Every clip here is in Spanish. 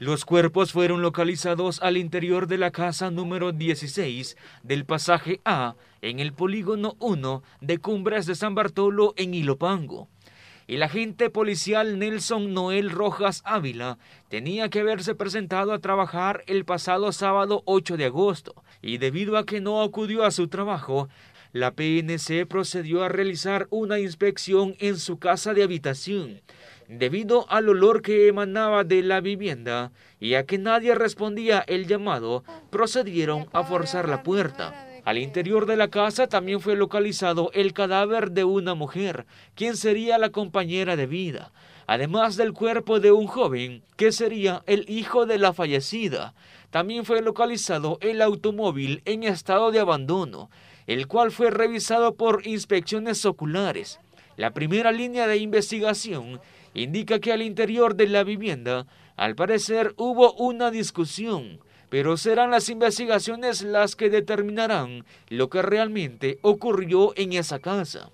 Los cuerpos fueron localizados al interior de la casa número 16 del pasaje A en el polígono 1 de Cumbres de San Bartolo en Ilopango. El agente policial Nelson Noel Rojas Ávila tenía que haberse presentado a trabajar el pasado sábado 8 de agosto y debido a que no acudió a su trabajo, la PNC procedió a realizar una inspección en su casa de habitación debido al olor que emanaba de la vivienda y a que nadie respondía el llamado, procedieron a forzar la puerta. Al interior de la casa también fue localizado el cadáver de una mujer, quien sería la compañera de vida, además del cuerpo de un joven, que sería el hijo de la fallecida. También fue localizado el automóvil en estado de abandono el cual fue revisado por inspecciones oculares. La primera línea de investigación indica que al interior de la vivienda, al parecer hubo una discusión, pero serán las investigaciones las que determinarán lo que realmente ocurrió en esa casa.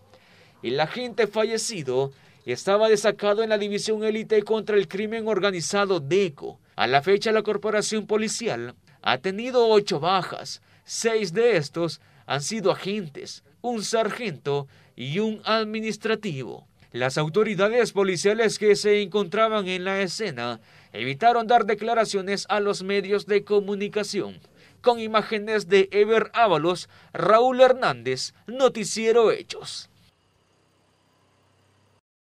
El agente fallecido estaba destacado en la División Élite contra el Crimen Organizado DECO. A la fecha, la corporación policial ha tenido ocho bajas, seis de estos han sido agentes, un sargento y un administrativo. Las autoridades policiales que se encontraban en la escena evitaron dar declaraciones a los medios de comunicación. Con imágenes de Ever Ábalos, Raúl Hernández, Noticiero Hechos.